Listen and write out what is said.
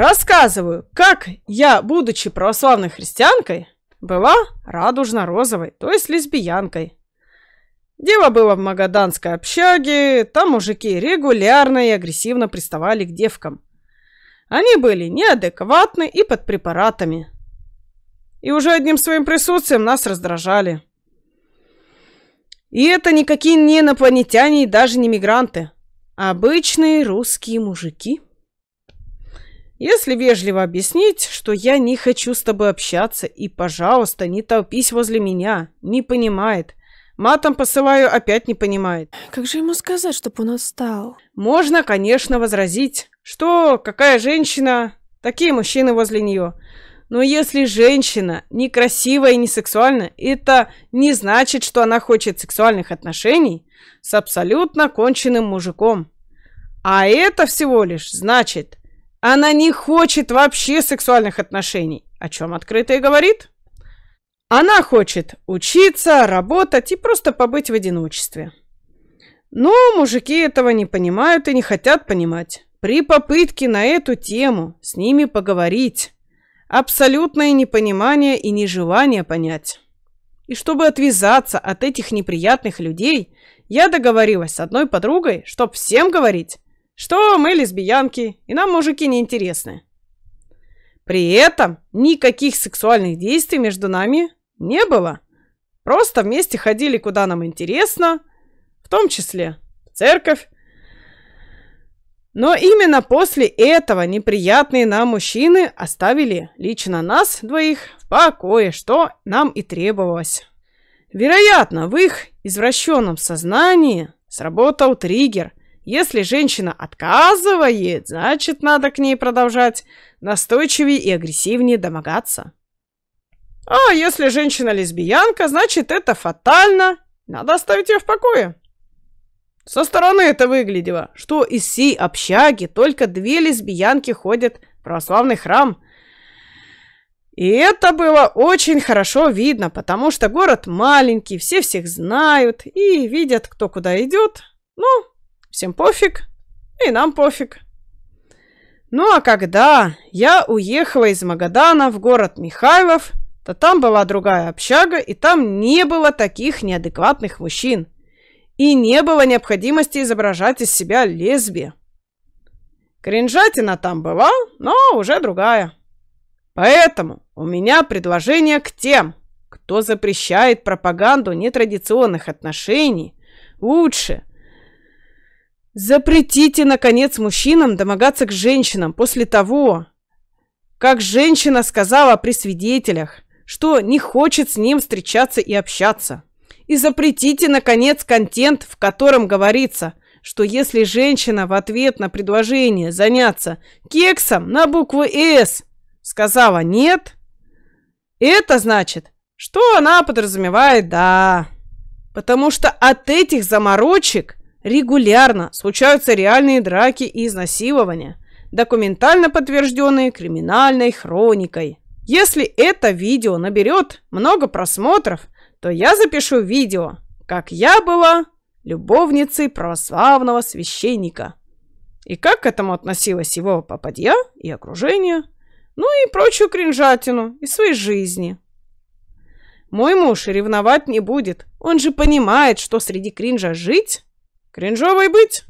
Рассказываю, как я, будучи православной христианкой, была радужно-розовой, то есть лесбиянкой. Дело было в магаданской общаге, там мужики регулярно и агрессивно приставали к девкам. Они были неадекватны и под препаратами. И уже одним своим присутствием нас раздражали. И это никакие не инопланетяне и даже не мигранты. А обычные русские мужики – если вежливо объяснить, что я не хочу с тобой общаться и, пожалуйста, не толпись возле меня, не понимает. Матом посылаю, опять не понимает. Как же ему сказать, чтобы он отстал? Можно, конечно, возразить, что какая женщина, такие мужчины возле нее. Но если женщина некрасивая и не сексуальна, это не значит, что она хочет сексуальных отношений с абсолютно конченным мужиком. А это всего лишь значит, она не хочет вообще сексуальных отношений, о чем открыто и говорит. Она хочет учиться, работать и просто побыть в одиночестве. Но мужики этого не понимают и не хотят понимать. При попытке на эту тему с ними поговорить. Абсолютное непонимание и нежелание понять. И чтобы отвязаться от этих неприятных людей, я договорилась с одной подругой, чтоб всем говорить, что мы лесбиянки, и нам мужики неинтересны. При этом никаких сексуальных действий между нами не было. Просто вместе ходили, куда нам интересно, в том числе в церковь. Но именно после этого неприятные нам мужчины оставили лично нас двоих в покое, что нам и требовалось. Вероятно, в их извращенном сознании сработал триггер – если женщина отказывает, значит, надо к ней продолжать настойчивее и агрессивнее домогаться. А если женщина лесбиянка, значит, это фатально. Надо оставить ее в покое. Со стороны это выглядело, что из всей общаги только две лесбиянки ходят в православный храм. И это было очень хорошо видно, потому что город маленький, все всех знают и видят, кто куда идет. Ну, Всем пофиг, и нам пофиг. Ну а когда я уехала из Магадана в город Михайлов, то там была другая общага, и там не было таких неадекватных мужчин. И не было необходимости изображать из себя лесби. Кринжатина там была, но уже другая. Поэтому у меня предложение к тем, кто запрещает пропаганду нетрадиционных отношений, лучше – Запретите, наконец, мужчинам домогаться к женщинам после того, как женщина сказала при свидетелях, что не хочет с ним встречаться и общаться. И запретите, наконец, контент, в котором говорится, что если женщина в ответ на предложение заняться кексом на букву «С» сказала «нет», это значит, что она подразумевает «да». Потому что от этих заморочек Регулярно случаются реальные драки и изнасилования, документально подтвержденные криминальной хроникой. Если это видео наберет много просмотров, то я запишу видео, как я была любовницей православного священника. И как к этому относилась его попадья и окружение, ну и прочую кринжатину из своей жизни. Мой муж ревновать не будет, он же понимает, что среди кринжа жить Кринжовой быть?